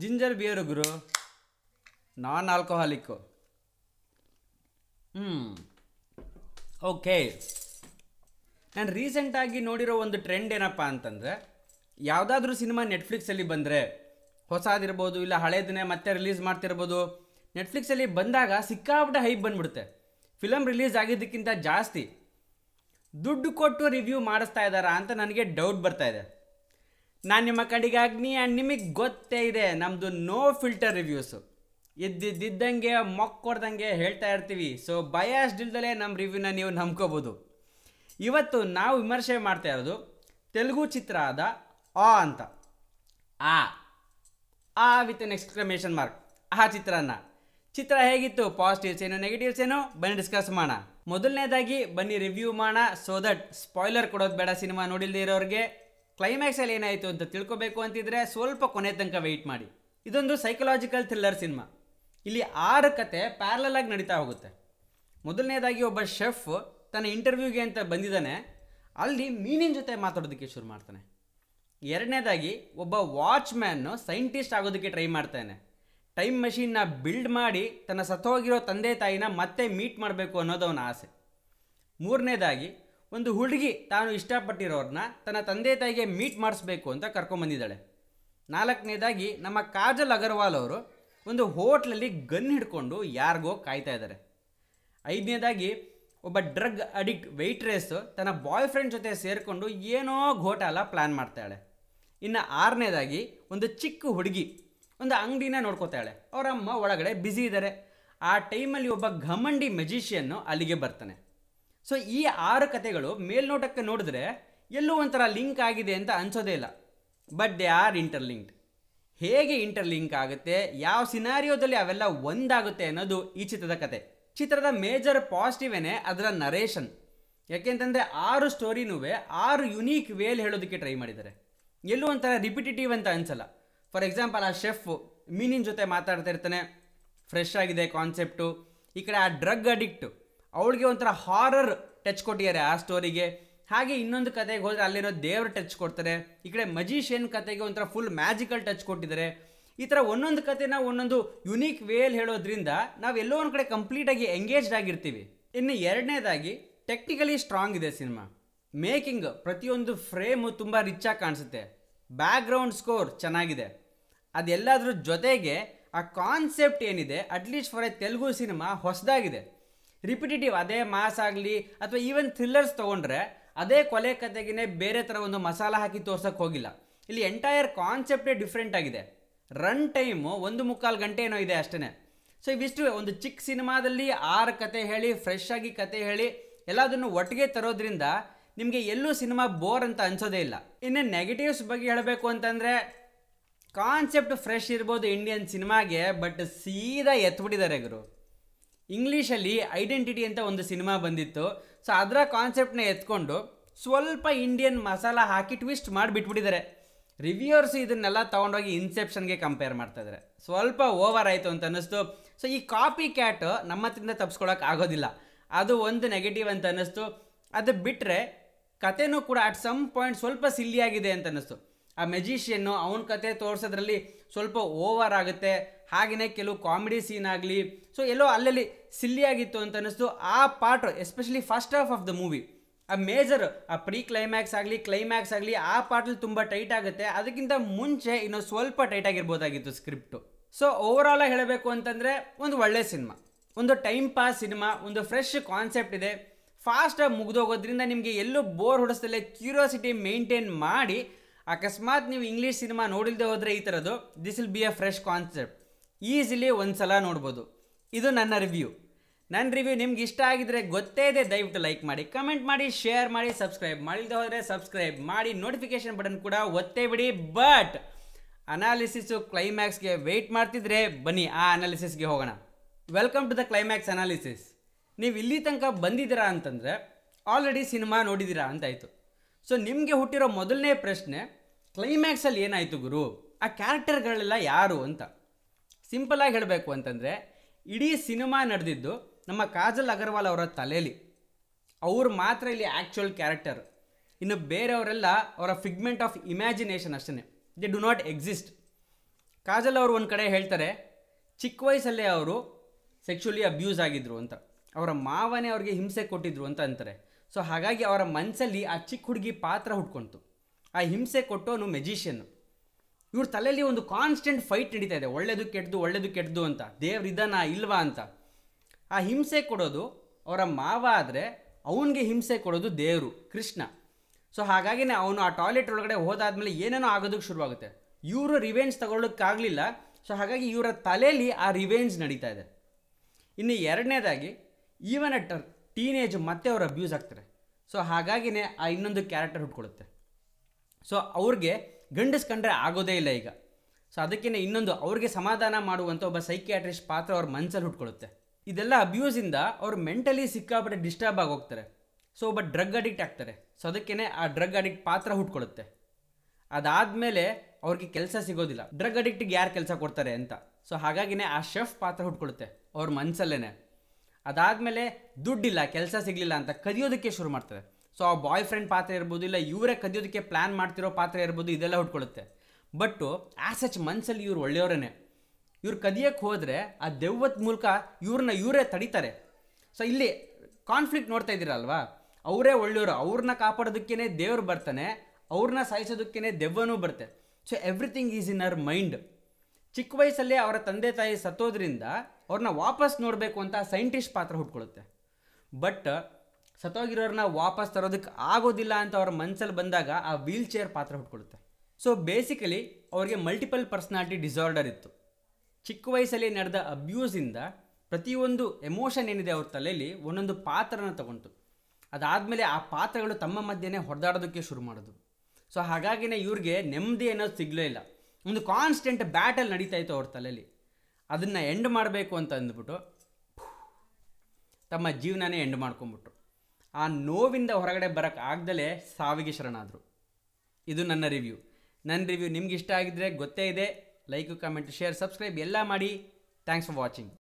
ginger beer ಗುರು ನಾನ್ ಆಲ್ಕೋಹಾಲಿಕ್ಕು ಹ್ಞೂ okay ನಾನು ರೀಸೆಂಟಾಗಿ ನೋಡಿರೋ ಒಂದು ಟ್ರೆಂಡ್ ಏನಪ್ಪ ಅಂತಂದರೆ ಯಾವುದಾದ್ರೂ ಸಿನಿಮಾ ನೆಟ್ಫ್ಲಿಕ್ಸಲ್ಲಿ ಬಂದರೆ ಹೊಸದಿರ್ಬೋದು ಇಲ್ಲ ಹಳೇದನ್ನೇ ಮತ್ತೆ ರಿಲೀಸ್ ಮಾಡ್ತಿರ್ಬೋದು ನೆಟ್ಫ್ಲಿಕ್ಸಲ್ಲಿ ಬಂದಾಗ ಸಿಕ್ಕಾಪಟ್ಟೆ ಹೈಪ್ ಬಂದ್ಬಿಡುತ್ತೆ ಫಿಲಮ್ ರಿಲೀಸ್ ಆಗಿದ್ದಕ್ಕಿಂತ ಜಾಸ್ತಿ ದುಡ್ಡು ಕೊಟ್ಟು ರಿವ್ಯೂ ಮಾಡಿಸ್ತಾ ಇದ್ದಾರಾ ಅಂತ ನನಗೆ ಡೌಟ್ ಬರ್ತಾ ಇದೆ ನಾನು ನಿಮ್ಮ ಕಡೆಗೆ ಆ್ಯಂಡ್ ನಿಮಗೆ ಗೊತ್ತೇ ಇದೆ ನಮ್ಮದು ನೋ ಫಿಲ್ಟರ್ ರಿವ್ಯೂಸು ಇದ್ದಿದ್ದಂಗೆ ಮೊಕ್ಕೊಡ್ದಂಗೆ ಹೇಳ್ತಾ ಇರ್ತೀವಿ ಸೊ ಬಯಾಸ್ಡ್ ನಮ್ಮ ರಿವ್ಯೂನ ನೀವು ನಂಬ್ಕೋಬೋದು ಇವತ್ತು ನಾವು ವಿಮರ್ಶೆ ಮಾಡ್ತಾ ಇರೋದು ತೆಲುಗು ಚಿತ್ರ ಆದ ಆ ಅಂತ ಆ ಆ ವಿತ್ ಎನ್ ಎಕ್ಸ್ಕ್ಲಮೇಷನ್ ಮಾರ್ಕ್ ಆ ಚಿತ್ರನ ಚಿತ್ರ ಹೇಗಿತ್ತು ಪಾಸಿಟಿವ್ಸ್ ಏನು ನೆಗೆಟಿವ್ಸ್ ಏನು ಬನ್ನಿ ಡಿಸ್ಕಸ್ ಮಾಡೋಣ ಮೊದಲನೇದಾಗಿ ಬನ್ನಿ ರಿವ್ಯೂ ಮಾಡೋಣ ಸೊ ದಟ್ ಸ್ಪಾಯ್ಲರ್ ಕೊಡೋದು ಬೇಡ ಸಿನಿಮಾ ನೋಡಿಲ್ದೇ ಇರೋರಿಗೆ ಕ್ಲೈಮ್ಯಾಕ್ಸಲ್ಲಿ ಏನಾಯಿತು ಅಂತ ತಿಳ್ಕೊಬೇಕು ಅಂತಿದ್ರೆ ಸ್ವಲ್ಪ ಕೊನೆ ತನಕ ವೆಯ್ಟ್ ಮಾಡಿ ಇದೊಂದು ಸೈಕಲಾಜಿಕಲ್ ಥ್ರಿಲ್ಲರ್ ಸಿನಿಮಾ ಇಲ್ಲಿ ಆರು ಕತೆ ಪ್ಯಾರಲಲ್ ಆಗಿ ನಡೀತಾ ಹೋಗುತ್ತೆ ಮೊದಲನೇದಾಗಿ ಒಬ್ಬ ಶೆಫ್ ತನ್ನ ಇಂಟರ್ವ್ಯೂಗೆ ಅಂತ ಬಂದಿದ್ದಾನೆ ಅಲ್ಲಿ ಮೀನಿನ ಜೊತೆ ಮಾತಾಡೋದಕ್ಕೆ ಶುರು ಮಾಡ್ತಾನೆ ಎರಡನೇದಾಗಿ ಒಬ್ಬ ವಾಚ್ಮ್ಯಾನ್ನು ಸೈಂಟಿಸ್ಟ್ ಆಗೋದಕ್ಕೆ ಟ್ರೈ ಮಾಡ್ತಾನೆ ಟೈಮ್ ಮಷೀನ್ನ ಬಿಲ್ಡ್ ಮಾಡಿ ತನ್ನ ಸತ್ತೋಗಿರೋ ತಂದೆ ತಾಯಿನ ಮತ್ತೆ ಮೀಟ್ ಮಾಡಬೇಕು ಅನ್ನೋದು ಅವನ ಆಸೆ ಮೂರನೇದಾಗಿ ಒಂದು ಹುಡುಗಿ ತಾನು ಇಷ್ಟಪಟ್ಟಿರೋರನ್ನ ತನ್ನ ತಂದೆ ತಾಯಿಗೆ ಮೀಟ್ ಮಾಡಿಸ್ಬೇಕು ಅಂತ ಕರ್ಕೊಂಡ್ಬಂದಿದ್ದಾಳೆ ನಾಲ್ಕನೇದಾಗಿ ನಮ್ಮ ಕಾಜಲ್ ಅಗರ್ವಾಲ್ ಅವರು ಒಂದು ಹೋಟ್ಲಲ್ಲಿ ಗನ್ ಹಿಡ್ಕೊಂಡು ಯಾರಿಗೋ ಕಾಯ್ತಾ ಇದ್ದಾರೆ ಐದನೇದಾಗಿ ಒಬ್ಬ ಡ್ರಗ್ ಅಡಿಕ್ಟ್ ರೇಸು ತನ್ನ ಬಾಯ್ ಫ್ರೆಂಡ್ ಜೊತೆ ಸೇರಿಕೊಂಡು ಏನೋ ಘೋಟಾಲ ಪ್ಲ್ಯಾನ್ ಮಾಡ್ತಾಳೆ ಇನ್ನು ಆರನೇದಾಗಿ ಒಂದು ಚಿಕ್ಕ ಹುಡುಗಿ ಒಂದು ಅಂಗಡಿನ ನೋಡ್ಕೋತಾಳೆ ಅವರಮ್ಮ ಒಳಗಡೆ ಬ್ಯುಸಿ ಇದ್ದಾರೆ ಆ ಟೈಮಲ್ಲಿ ಒಬ್ಬ ಘಮಂಡಿ ಮೆಜಿಷಿಯನ್ನು ಅಲ್ಲಿಗೆ ಬರ್ತಾನೆ ಸೊ ಈ ಆರು ಕತೆಗಳು ಮೇಲ್ನೋಟಕ್ಕೆ ನೋಡಿದ್ರೆ ಎಲ್ಲೂ ಒಂಥರ ಲಿಂಕ್ ಆಗಿದೆ ಅಂತ ಅನಿಸೋದೇ ಇಲ್ಲ ಬಟ್ ದೇ ಆರ್ ಇಂಟರ್ಲಿಂಕ್ಡ್ ಹೇಗೆ ಇಂಟರ್ಲಿಂಕ್ ಆಗುತ್ತೆ ಯಾವ ಸಿನಾರಿಯೋದಲ್ಲಿ ಅವೆಲ್ಲ ಒಂದಾಗುತ್ತೆ ಅನ್ನೋದು ಈ ಚಿತ್ರದ ಕತೆ ಚಿತ್ರದ ಮೇಜರ್ ಪಾಸಿಟಿವ್ ಏನೇ ಅದರ ನರೇಷನ್ ಯಾಕೆಂತಂದರೆ ಆರು ಸ್ಟೋರಿನೂ ಆರು ಯುನೀಕ್ ವೇಲ್ ಹೇಳೋದಕ್ಕೆ ಟ್ರೈ ಮಾಡಿದ್ದಾರೆ ಎಲ್ಲೂ ಒಂಥರ ರಿಪಿಟೇಟಿವ್ ಅಂತ ಅನಿಸಲ್ಲ ಫಾರ್ ಎಕ್ಸಾಂಪಲ್ ಆ ಶೆಫ್ ಮೀನಿನ ಜೊತೆ ಮಾತಾಡ್ತಾ ಇರ್ತಾನೆ ಫ್ರೆಶ್ ಆಗಿದೆ ಕಾನ್ಸೆಪ್ಟು ಈ ಕಡೆ ಆ ಡ್ರಗ್ ಅಡಿಕ್ಟು ಅವಳಿಗೆ ಒಂಥರ ಹಾರರ್ ಟಚ್ ಕೊಟ್ಟಿದ್ದಾರೆ ಆ ಸ್ಟೋರಿಗೆ ಹಾಗೆ ಇನ್ನೊಂದು ಕತೆಗೆ ಹೋದರೆ ಅಲ್ಲಿರೋ ದೇವ್ರ ಟಚ್ ಕೊಡ್ತಾರೆ ಈ ಕಡೆ ಮಜೀಷಿಯನ್ ಕತೆಗೆ ಒಂಥರ ಫುಲ್ ಮ್ಯಾಜಿಕಲ್ ಟಚ್ ಕೊಟ್ಟಿದ್ದಾರೆ ಈ ಥರ ಒಂದೊಂದು ಕತೆನ ಒಂದೊಂದು ಯುನೀಕ್ ವೇಲ್ ಹೇಳೋದ್ರಿಂದ ನಾವು ಎಲ್ಲೋ ಒಂದು ಕಡೆ ಕಂಪ್ಲೀಟಾಗಿ ಎಂಗೇಜ್ಡ್ ಆಗಿರ್ತೀವಿ ಇನ್ನು ಎರಡನೇದಾಗಿ ಟೆಕ್ನಿಕಲಿ ಸ್ಟ್ರಾಂಗ್ ಇದೆ ಸಿನಿಮಾ ಮೇಕಿಂಗ್ ಪ್ರತಿಯೊಂದು ಫ್ರೇಮು ತುಂಬ ಆಗಿ ಕಾಣಿಸುತ್ತೆ ಬ್ಯಾಕ್ಗ್ರೌಂಡ್ ಸ್ಕೋರ್ ಚೆನ್ನಾಗಿದೆ ಅದೆಲ್ಲದ್ರ ಜೊತೆಗೆ ಆ ಕಾನ್ಸೆಪ್ಟ್ ಏನಿದೆ at least for a Telugu cinema ಹೊಸದಾಗಿದೆ ರಿಪಿಟೇಟಿವ್ ಅದೇ ಮಾಸ್ ಆಗಲಿ ಅಥವಾ ಈವನ್ ಥ್ರಿಲ್ಲರ್ಸ್ ತೊಗೊಂಡ್ರೆ ಅದೇ ಕೊಲೆ ಕತೆಗೇ ಬೇರೆ ಥರ ಒಂದು ಮಸಾಲ ಹಾಕಿ ತೋರ್ಸೋಕ್ಕೆ ಹೋಗಿಲ್ಲ ಇಲ್ಲಿ ಎಂಟೈರ್ ಕಾನ್ಸೆಪ್ಟೇ ಡಿಫ್ರೆಂಟ್ ಆಗಿದೆ ರನ್ ಟೈಮು ಒಂದು ಮುಕ್ಕಾಲು ಗಂಟೆ ಏನೋ ಇದೆ ಅಷ್ಟೇ ಸೊ ಇವಿಷ್ಟು ಒಂದು ಚಿಕ್ಕ ಸಿನಿಮಾದಲ್ಲಿ ಆರು ಕತೆ ಹೇಳಿ ಫ್ರೆಶ್ ಆಗಿ ಕತೆ ಹೇಳಿ ಎಲ್ಲದನ್ನು ಒಟ್ಟಿಗೆ ತರೋದ್ರಿಂದ ನಿಮಗೆ ಎಲ್ಲೂ ಸಿನಿಮಾ ಬೋರ್ ಅಂತ ಅನಿಸೋದೇ ಇಲ್ಲ ಇನ್ನು ನೆಗೆಟಿವ್ಸ್ ಬಗ್ಗೆ ಹೇಳಬೇಕು ಅಂತಂದರೆ ಕಾನ್ಸೆಪ್ಟ್ ಫ್ರೆಶ್ ಇರ್ಬೋದು ಇಂಡಿಯನ್ ಸಿನಿಮಾಗೆ ಬಟ್ ಸೀದಾ ಎತ್ಬಿಟ್ಟಿದ್ದಾರೆ ಗುರು ಇಂಗ್ಲೀಷಲ್ಲಿ ಐಡೆಂಟಿಟಿ ಅಂತ ಒಂದು ಸಿನಿಮಾ ಬಂದಿತ್ತು ಸೊ ಅದರ ಕಾನ್ಸೆಪ್ಟ್ನ ಎತ್ಕೊಂಡು ಸ್ವಲ್ಪ ಇಂಡಿಯನ್ ಮಸಾಲ ಹಾಕಿ ಟ್ವಿಸ್ಟ್ ಮಾಡಿಬಿಟ್ಬಿಟ್ಟಿದ್ದಾರೆ ರಿವ್ಯೂವರ್ಸ್ ಇದನ್ನೆಲ್ಲ ತೊಗೊಂಡೋಗಿ ಇನ್ಸೆಪ್ಷನ್ಗೆ ಕಂಪೇರ್ ಮಾಡ್ತಾ ಇದ್ದಾರೆ ಸ್ವಲ್ಪ ಓವರ್ ಆಯಿತು ಅಂತ ಅನ್ನಿಸ್ತು ಸೊ ಈ ಕಾಪಿ ಕ್ಯಾಟ್ ನಮ್ಮ ಹತ್ರಿಂದ ತಪ್ಸ್ಕೊಳಕ್ಕೆ ಆಗೋದಿಲ್ಲ ಅದು ಒಂದು ನೆಗೆಟಿವ್ ಅಂತ ಅನ್ನಿಸ್ತು ಅದು ಬಿಟ್ಟರೆ ಕತೆನೂ ಕೂಡ ಅಟ್ ಸಮ್ ಪಾಯಿಂಟ್ ಸ್ವಲ್ಪ ಸಿಲ್ಲಿಯಾಗಿದೆ ಅಂತ ಅನ್ನಿಸ್ತು ಆ ಮೆಜಿಷಿಯನ್ನು ಅವನ ಕತೆ ತೋರಿಸೋದ್ರಲ್ಲಿ ಸ್ವಲ್ಪ ಓವರ್ ಆಗುತ್ತೆ ಹಾಗೆಯೇ ಕೆಲವು ಕಾಮಿಡಿ ಸೀನ್ ಆಗಲಿ ಸೊ ಎಲ್ಲೋ ಅಲ್ಲಲ್ಲಿ ಸಿಲ್ಲಿಯಾಗಿತ್ತು ಅಂತ ಅನ್ನಿಸ್ತು ಆ part especially first half of the movie ಆ ಮೇಜರ್ ಆ ಪ್ರೀ ಕ್ಲೈಮ್ಯಾಕ್ಸ್ ಆಗಲಿ ಕ್ಲೈಮ್ಯಾಕ್ಸ್ ಆಗಲಿ ಆ ಪಾರ್ಟಲ್ಲಿ ತುಂಬ ಟೈಟ್ ಆಗುತ್ತೆ ಅದಕ್ಕಿಂತ ಮುಂಚೆ ಇನ್ನೂ ಸ್ವಲ್ಪ ಟೈಟ್ ಆಗಿರ್ಬೋದಾಗಿತ್ತು ಸ್ಕ್ರಿಪ್ಟು ಸೊ ಓವರ್ ಆಗಿ ಹೇಳಬೇಕು ಅಂತಂದರೆ ಒಂದು ಒಳ್ಳೆ ಸಿನಿಮಾ ಒಂದು ಟೈಮ್ ಪಾಸ್ ಸಿನಿಮಾ ಒಂದು ಫ್ರೆಶ್ ಕಾನ್ಸೆಪ್ಟ್ ಇದೆ ಫಾಸ್ಟಾಗಿ ಮುಗಿದೋಗೋದ್ರಿಂದ ನಿಮಗೆ ಎಲ್ಲೂ ಬೋರ್ ಹೊಡಿಸ್ದಲ್ಲೇ ಕ್ಯೂರಿಯಾಸಿಟಿ ಮೇಂಟೈನ್ ಮಾಡಿ ಅಕಸ್ಮಾತ್ ನೀವು ಇಂಗ್ಲೀಷ್ ಸಿನಿಮಾ ನೋಡಿಲ್ಲದೆ ಹೋದರೆ ಈ ಥರದ್ದು this will be a fresh concept easily ಒಂದು ಸಲ ನೋಡ್ಬೋದು ಇದು ನನ್ನ ರಿವ್ಯೂ ನನ್ನ ರಿವ್ಯೂ ನಿಮ್ಗೆ ಇಷ್ಟ ಆಗಿದ್ರೆ ಗೊತ್ತೇ ಇದೆ ದಯವಿಟ್ಟು ಲೈಕ್ ಮಾಡಿ ಕಮೆಂಟ್ ಮಾಡಿ ಶೇರ್ ಮಾಡಿ ಸಬ್ಸ್ಕ್ರೈಬ್ ಮಾಡಿದ ಹೋದರೆ ಸಬ್ಸ್ಕ್ರೈಬ್ ಮಾಡಿ ನೋಟಿಫಿಕೇಷನ್ ಬಟನ್ ಕೂಡ ಒತ್ತೇ ಬಿಡಿ ಬಟ್ ಅನಾಲಿಸು ಕ್ಲೈಮ್ಯಾಕ್ಸ್ಗೆ ವೆಯ್ಟ್ ಮಾಡ್ತಿದ್ರೆ ಬನ್ನಿ ಆ ಅನಾಲಿಸಿಸ್ಗೆ ಹೋಗೋಣ welcome to the climax analysis ನೀವು ಇಲ್ಲಿ ತನಕ ಬಂದಿದ್ದೀರಾ ಅಂತಂದರೆ ಆಲ್ರೆಡಿ ಸಿನಿಮಾ ನೋಡಿದ್ದೀರಾ ಅಂತಾಯಿತು ಸೊ ನಿಮಗೆ ಹುಟ್ಟಿರೋ ಮೊದಲನೇ ಪ್ರಶ್ನೆ ಕ್ಲೈಮ್ಯಾಕ್ಸಲ್ಲಿ ಏನಾಯಿತು ಗುರು ಆ ಕ್ಯಾರೆಕ್ಟರ್ಗಳೆಲ್ಲ ಯಾರು ಅಂತ ಸಿಂಪಲಾಗಿ ಹೇಳಬೇಕು ಅಂತಂದರೆ ಇಡೀ ಸಿನಿಮಾ ನಡೆದಿದ್ದು ನಮ್ಮ ಕಾಜಲ್ ಅಗರ್ವಾಲ್ ಅವರ ತಲೆಯಲ್ಲಿ ಅವ್ರು ಮಾತ್ರ ಇಲ್ಲಿ ಆ್ಯಕ್ಚುಯಲ್ ಕ್ಯಾರೆಕ್ಟರ್ ಇನ್ನು ಬೇರೆಯವರೆಲ್ಲ ಅವರ ಫಿಗ್ಮೆಂಟ್ ಆಫ್ ಇಮ್ಯಾಜಿನೇಷನ್ ಅಷ್ಟೇ they do not exist Kajal ಅವರು ಒಂದು ಕಡೆ ಹೇಳ್ತಾರೆ ಚಿಕ್ಕ ವಯಸ್ಸಲ್ಲೇ ಅವರು ಸೆಕ್ಷುಲಿ ಅಬ್ಯೂಸ್ ಆಗಿದ್ರು ಅಂತ ಅವರ ಮಾವನೇ ಅವರಿಗೆ ಹಿಂಸೆ ಕೊಟ್ಟಿದ್ರು ಅಂತ ಅಂತಾರೆ ಸೊ ಹಾಗಾಗಿ ಅವರ ಮನಸ್ಸಲ್ಲಿ ಆ ಚಿಕ್ಕ ಹುಡುಗಿ ಪಾತ್ರ ಹುಟ್ಕೊಂತು ಆ ಹಿಂಸೆ ಕೊಟ್ಟೋನು ಮೆಜಿಷಿಯನ್ನು ಇವ್ರ ತಲೆಯಲ್ಲಿ ಒಂದು ಕಾನ್ಸ್ಟೆಂಟ್ ಫೈಟ್ ನಡೀತಾ ಇದೆ ಒಳ್ಳೆಯದು ಕೆಟ್ಟದು ಒಳ್ಳೆಯದು ಕೆಟ್ಟದು ಅಂತ ದೇವ್ರಿದಾನ ಇಲ್ವಾ ಅಂತ ಆ ಹಿಂಸೆ ಕೊಡೋದು ಅವರ ಮಾವ ಆದರೆ ಅವನಿಗೆ ಹಿಂಸೆ ಕೊಡೋದು ದೇವರು ಕೃಷ್ಣ ಸೊ ಹಾಗಾಗಿನೇ ಅವನು ಆ ಟಾಯ್ಲೆಟ್ ಒಳಗಡೆ ಹೋದಾದ್ಮೇಲೆ ಏನೇನೋ ಆಗೋದಕ್ಕೆ ಶುರುವಾಗುತ್ತೆ ಇವರು ರಿವೆಂಜ್ ತಗೊಳ್ಳೋಕ್ಕಾಗಲಿಲ್ಲ ಸೊ ಹಾಗಾಗಿ ಇವರ ತಲೆಯಲ್ಲಿ ಆ ರಿವೆಂಜ್ ನಡೀತಾ ಇದೆ ಇನ್ನು ಎರಡನೇದಾಗಿ ಈವನ್ ಅಟ್ ಟೀನೇಜ್ ಮತ್ತೆ ಅವರು ಅಬ್ಯೂಸ್ ಆಗ್ತಾರೆ ಸೊ ಹಾಗಾಗಿನೇ ಆ ಇನ್ನೊಂದು ಕ್ಯಾರೆಕ್ಟರ್ ಹುಟ್ಕೊಳ್ಳುತ್ತೆ ಸೊ ಅವ್ರಿಗೆ ಕಂಡ್ರೆ ಆಗೋದೇ ಇಲ್ಲ ಈಗ ಸೊ ಅದಕ್ಕಿಂತ ಇನ್ನೊಂದು ಅವ್ರಿಗೆ ಸಮಾಧಾನ ಮಾಡುವಂಥ ಒಬ್ಬ ಸೈಕಿಯಾಟ್ರಿಸ್ಟ್ ಪಾತ್ರ ಅವ್ರ ಮನಸ್ಸಲ್ಲಿ ಹುಟ್ಕೊಳ್ಳುತ್ತೆ ಇದೆಲ್ಲ ಅಬ್ಯೂಸಿಂದ ಅವ್ರು ಮೆಂಟಲಿ ಸಿಕ್ಕಾಪಟ್ಟೆ ಡಿಸ್ಟರ್ಬ್ ಆಗಿ ಹೋಗ್ತಾರೆ ಸೊ ಒಬ್ಬ ಡ್ರಗ್ ಅಡಿಕ್ಟ್ ಆಗ್ತಾರೆ ಸೊ ಅದಕ್ಕೇ ಆ ಡ್ರಗ್ ಅಡಿಕ್ಟ್ ಪಾತ್ರ ಹುಟ್ಕೊಳ್ಳುತ್ತೆ ಅದಾದಮೇಲೆ ಅವ್ರಿಗೆ ಕೆಲಸ ಸಿಗೋದಿಲ್ಲ ಡ್ರಗ್ ಅಡಿಕ್ಟಿಗೆ ಯಾರು ಕೆಲಸ ಕೊಡ್ತಾರೆ ಅಂತ ಸೊ ಹಾಗಾಗಿನೇ ಆ ಶೆಫ್ ಪಾತ್ರ ಹುಟ್ಕೊಳ್ಳುತ್ತೆ ಅವ್ರ ಮನಸ್ಸಲ್ಲೇ ಅದಾದಮೇಲೆ ದುಡ್ಡಿಲ್ಲ ಕೆಲಸ ಸಿಗಲಿಲ್ಲ ಅಂತ ಕದಿಯೋದಕ್ಕೆ ಶುರು ಮಾಡ್ತಾರೆ ಸೊ ಆ ಬಾಯ್ ಫ್ರೆಂಡ್ ಪಾತ್ರ ಇರ್ಬೋದು ಇಲ್ಲ ಇವರೇ ಕದಿಯೋದಕ್ಕೆ ಪ್ಲ್ಯಾನ್ ಮಾಡ್ತಿರೋ ಪಾತ್ರ ಇರ್ಬೋದು ಇದೆಲ್ಲ ಹುಟ್ಕೊಳ್ಳುತ್ತೆ ಬಟ್ಟು ಆ್ಯಸ್ ಸಚ್ ಮನಸ್ಸಲ್ಲಿ ಇವ್ರು ಒಳ್ಳೆಯವರೇ ಇವ್ರು ಕದಿಯೋಕ್ಕೆ ಹೋದರೆ ಆ ದೆವ್ವದ ಮೂಲಕ ಇವ್ರನ್ನ ಇವರೇ ತಡಿತಾರೆ ಸೊ ಇಲ್ಲಿ ಕಾನ್ಫ್ಲಿಕ್ಟ್ ನೋಡ್ತಾ ಇದ್ದೀರಲ್ವಾ ಅವರೇ ಒಳ್ಳೆಯವರು ಅವ್ರನ್ನ ಕಾಪಾಡೋದಕ್ಕೇ ದೇವ್ರು ಬರ್ತಾನೆ ಅವ್ರನ್ನ ಸಾಯಿಸೋದಕ್ಕೇ ದೆವ್ವನೂ ಬರ್ತೆ ಸೊ ಎವ್ರಿಥಿಂಗ್ ಈಸ್ ಇನ್ ಅವರ್ ಮೈಂಡ್ ಚಿಕ್ಕ ವಯಸ್ಸಲ್ಲೇ ಅವರ ತಂದೆ ತಾಯಿ ಸತ್ತೋದ್ರಿಂದ ಅವ್ರನ್ನ ವಾಪಸ್ ನೋಡಬೇಕು ಅಂತ ಸೈಂಟಿಸ್ಟ್ ಪಾತ್ರ ಹುಟ್ಕೊಳ್ಳುತ್ತೆ ಬಟ್ ಸತ್ತೋಗಿರೋರನ್ನ ವಾಪಸ್ ತರೋದಕ್ಕೆ ಆಗೋದಿಲ್ಲ ಅಂತ ಅವ್ರ ಮನಸ್ಸಲ್ಲಿ ಬಂದಾಗ ಆ ವೀಲ್ ಚೇರ್ ಪಾತ್ರ ಹುಟ್ಕೊಳ್ಳುತ್ತೆ ಸೊ ಬೇಸಿಕಲಿ ಅವ್ರಿಗೆ ಮಲ್ಟಿಪಲ್ ಪರ್ಸ್ನಾಲಿಟಿ ಡಿಸಾರ್ಡರ್ ಇತ್ತು ಚಿಕ್ಕ ವಯಸ್ಸಲ್ಲಿ ನಡೆದ ಅಬ್ಯೂಸಿಂದ ಪ್ರತಿಯೊಂದು ಎಮೋಷನ್ ಏನಿದೆ ಅವ್ರ ತಲೆಯಲ್ಲಿ ಒಂದೊಂದು ಪಾತ್ರನ ತಗೊಂತು ಅದಾದಮೇಲೆ ಆ ಪಾತ್ರಗಳು ತಮ್ಮ ಮಧ್ಯೆನೇ ಹೊಡೆದಾಡೋದಕ್ಕೆ ಶುರು ಮಾಡೋದು ಸೊ ಹಾಗಾಗಿನೇ ಇವ್ರಿಗೆ ನೆಮ್ಮದಿ ಅನ್ನೋದು ಸಿಗಲೇ ಇಲ್ಲ ಒಂದು ಕಾನ್ಸ್ಟೆಂಟ್ ಬ್ಯಾಟಲ್ ನಡೀತಾ ಇತ್ತು ಅವ್ರ ತಲೆಯಲ್ಲಿ ಅದನ್ನು ಎಂಡ್ ಮಾಡಬೇಕು ಅಂತ ಅಂದ್ಬಿಟ್ಟು ತಮ್ಮ ಜೀವನನೇ ಎಂಡ್ ಮಾಡ್ಕೊಂಬಿಟ್ರು ಆ ನೋವಿಂದ ಹೊರಗಡೆ ಬರೋಕ್ಕೆ ಆಗ್ದಲೇ ಸಾವಿಗೆ ಶರಣಾದರು ಇದು ನನ್ನ ರಿವ್ಯೂ ನನ್ನ ರಿವ್ಯೂ ನಿಮ್ಗೆ ಇಷ್ಟ ಆಗಿದ್ದರೆ ಗೊತ್ತೇ ಇದೆ ಲೈಕು ಕಮೆಂಟ್ ಶೇರ್ ಸಬ್ಸ್ಕ್ರೈಬ್ ಎಲ್ಲ ಮಾಡಿ ಥ್ಯಾಂಕ್ಸ್ ಫಾರ್ ವಾಚಿಂಗ್